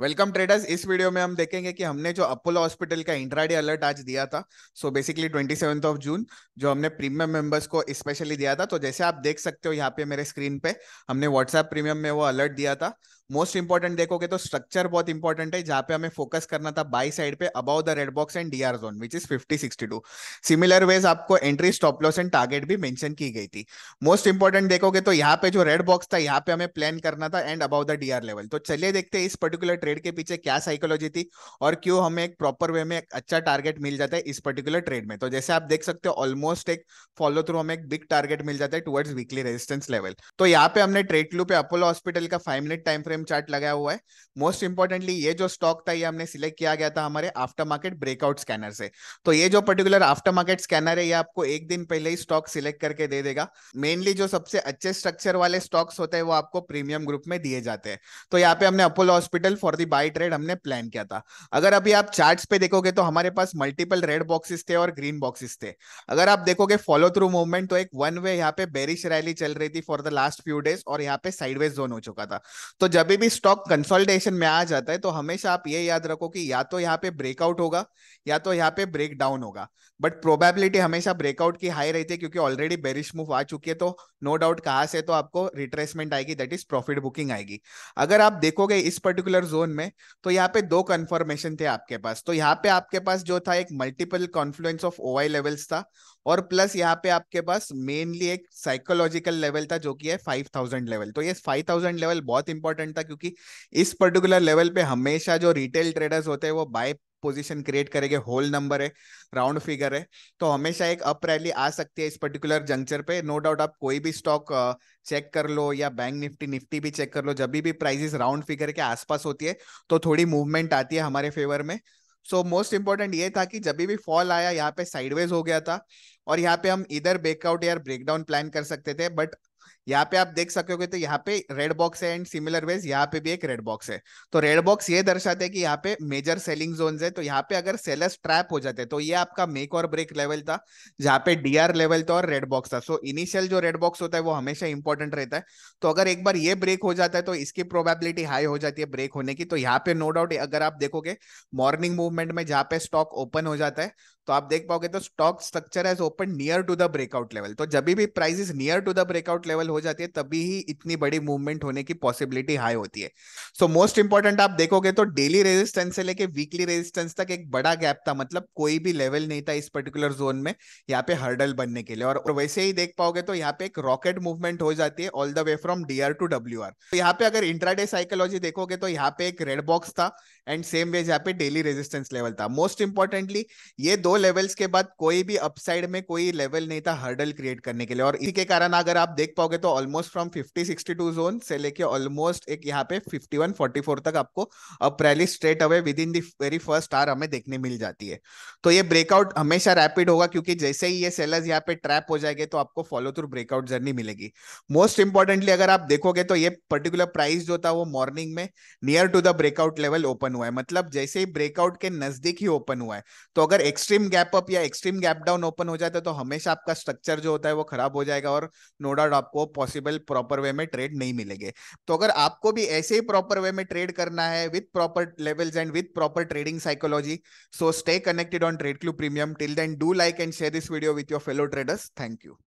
welcome traders इस video में हम देखेंगे कि हमने जो अपोलो हॉस्पिटल का इंट्राडे अलर्ट आज दिया था so basically twenty seven of June जो हमने प्रीमियम मेंबर्स को स्पेशली दिया था तो जैसे आप देख सकते हो यहाँ पे मेरे स्क्रीन पे हमने व्हाट्सएप प्रीमियम में वो अलर्ट दिया था मोस्ट इंपॉर्टेंट देखोगे तो स्ट्रक्चर बहुत इंपॉर्टेंट है जहां पे हमें फोकस करना था बाई साइड पे about the red box and DR zone which is sixty two similar ways आपको entry stop loss and target भी मेंशन की गई थी मोस्ट इंपॉर्टेंट देखोगे तो यहाँ पे जो रेड बॉक्स था यहाँ पे हमें प्लान करना था and about the DR level तो चलिए देखते हैं इस पर्टिकुलर ट्रेड के पीछे क्या साइकोलॉजी थी और क्यों हमें एक प्रॉपर वे में एक अच्छा टारगेट मिल जाता है इस पर्टिकुलर ट्रेड में तो जैसे आप देख सकते हो ऑलमोस्ट एक फॉलो थ्रू हमें एक बिग टारगेट मिल जाता है टुवर्ड्स वीकली रेजिस्टेंस लेवल तो यहाँ पे हमने ट्रेड क्लू पे अपोलो हॉस्पिटल का five minute time frame frame chart लगाया हुआ है मोस्ट इंपॉर्टेंटली ये जो स्टॉक था ये हमने सिलेक्ट किया गया था हमारे आफ्टर मार्केट ब्रेकआउट स्कैनर से तो ये जो पर्टिकुलर आफ्टर मार्केट स्कैनर है ये आपको एक दिन पहले ही स्टॉक सिलेक्ट करके दे देगा मेनली जो सबसे अच्छे स्ट्रक्चर वाले स्टॉक्स होते हैं वो आपको प्रीमियम ग्रुप में दिए जाते हैं तो यहाँ पे हमने Apollo hospital for the buy trade हमने प्लान किया था अगर अभी आप चार्ट पे देखोगे तो हमारे पास मल्टीपल रेड बॉक्सेस थे और ग्रीन बॉक्सेस थे अगर आप देखोगे फॉलो थ्रू मूवमेंट तो एक वन वे यहाँ पे बेरिश रैली चल रही थी for the last few days और यहाँ पे साइडवेज जोन हो चुका था तो जब जब भी स्टॉक कंसोलिडेशन में आ जाता है तो हमेशा आप ये याद रखो कि या तो यहाँ पे ब्रेकआउट होगा या तो यहाँ पे ब्रेक डाउन होगा बट प्रोबेबिलिटी हमेशा ब्रेकआउट की हाई रहती है क्योंकि ऑलरेडी बेरिश मूव आ चुकी है तो नो डाउट कहा से तो आपको रिट्रेसमेंट आएगी दैट इज प्रॉफिट बुकिंग आएगी अगर आप देखोगे इस पर्टिकुलर जोन में तो यहाँ पे दो कन्फर्मेशन थे आपके पास तो यहाँ पे आपके पास जो था एक multiple confluence of O levels था और प्लस यहाँ पे आपके पास मेनली एक साइकोलॉजिकल लेवल था जो कि है 5000 लेवल तो ये 5000 लेवल बहुत इंपॉर्टेंट था क्योंकि इस पर्टिकुलर लेवल पे हमेशा जो रिटेल ट्रेडर्स होते हैं वो बाय पोजीशन क्रिएट करेंगे होल नंबर है राउंड फिगर है तो हमेशा एक अप रैली आ सकती है इस पर्टिकुलर जंक्चर पे नो डाउट आप कोई भी स्टॉक चेक कर लो या बैंक निफ्टी निफ्टी भी चेक कर लो जब भी प्राइजेस राउंड फिगर के आसपास होती है तो थोड़ी मूवमेंट आती है हमारे फेवर में सो मोस्ट इंपॉर्टेंट ये था कि जब भी फॉल आया यहाँ पे साइडवेज हो गया था और यहाँ पे हम इधर ब्रेकआउट या ब्रेकडाउन प्लान कर सकते थे बट यहाँ पे आप देख सकोगे तो यहाँ पे रेड बॉक्स है एंड सिमिलर वेज यहाँ पे भी एक रेड बॉक्स है तो रेड बॉक्स ये दर्शाते हैं कि यहाँ पे मेजर सेलिंग जोन है तो यहाँ पे अगर सेलर्स ट्रैप हो जाते तो ये आपका मेक और ब्रेक लेवल था जहाँ पे डीआर लेवल था और रेड बॉक्स था सो इनिशियल जो रेड बॉक्स होता है वो हमेशा इंपॉर्टेंट रहता है तो अगर एक बार ये ब्रेक हो जाता है तो इसकी प्रोबेबिलिटी हाई हो जाती है ब्रेक होने की तो यहाँ पे नो डाउट अगर आप देखोगे मॉर्निंग मूवमेंट में जहाँ पे स्टॉक ओपन हो जाता है तो आप देख पाओगे तो stock structure as open near to the breakout level तो जब भी price near to the breakout level हो जाती है तभी ही इतनी बड़ी मूवमेंट होने की पॉसिबिलिटी हाई होती है सो मोस्ट इंपॉर्टेंट आप देखोगे तो डेली रेजिस्टेंस से लेके वीकली रेजिस्टेंस तक एक बड़ा गैप था मतलब कोई भी लेवल नहीं था इस पर्टिकुलर जोन में यहाँ पे हर्डल बनने के लिए और वैसे ही देख पाओगे तो यहाँ पे एक रॉकेट मूवमेंट हो जाती है all the way from D to W R तो यहाँ पे अगर इंट्राडे साइकोलॉजी देखोगे तो यहाँ पे एक रेड बॉक्स था एंड सेम वे यहाँ पे डेली रेजिस्टेंस लेवल था मोस्ट इंपॉर्टेंटली ये दो लेवल्स के बाद कोई भी अपसाइड में कोई लेवल नहीं था हर्डल क्रिएट करने के लिए और इसी के कारण अगर आप देख पाओगे तो तो almost from fifty sixty two zone से लेके ऑलमोस्ट एक यहाँ पे फिफ्टी वन फोर्टी फोर तक आपको up rally straight away within the very first hour हमें देखने मिल जाती है तो ये ब्रेकआउट हमेशा रैपिड होगा क्योंकि जैसे ही ये सेलर्स यहाँ पे ट्रैप हो जाएंगे तो आपको फॉलो थ्रू ब्रेकआउट जर्नी मिलेगी मोस्ट इंपॉर्टेंटली अगर आप देखोगे तो ये पर्टिकुलर प्राइस जो था वो मॉर्निंग में near to the breakout level open हुआ है मतलब जैसे ही ब्रेकआउट के नजदीक ही ओपन हुआ है तो अगर एक्सट्रीम गैप अप या एक्सट्रीम गैप डाउन ओपन हो जाता है तो हमेशा आपका स्ट्रक्चर जो होता है वो खराब हो जाएगा और नो डाउट आपको पॉसिबल प्रॉपर वे में ट्रेड नहीं मिलेंगे तो अगर आपको भी ऐसे ही प्रॉपर वे में ट्रेड करना है with proper levels and with proper trading psychology so stay connected on trade clue premium till then do like and share this video with your fellow traders thank you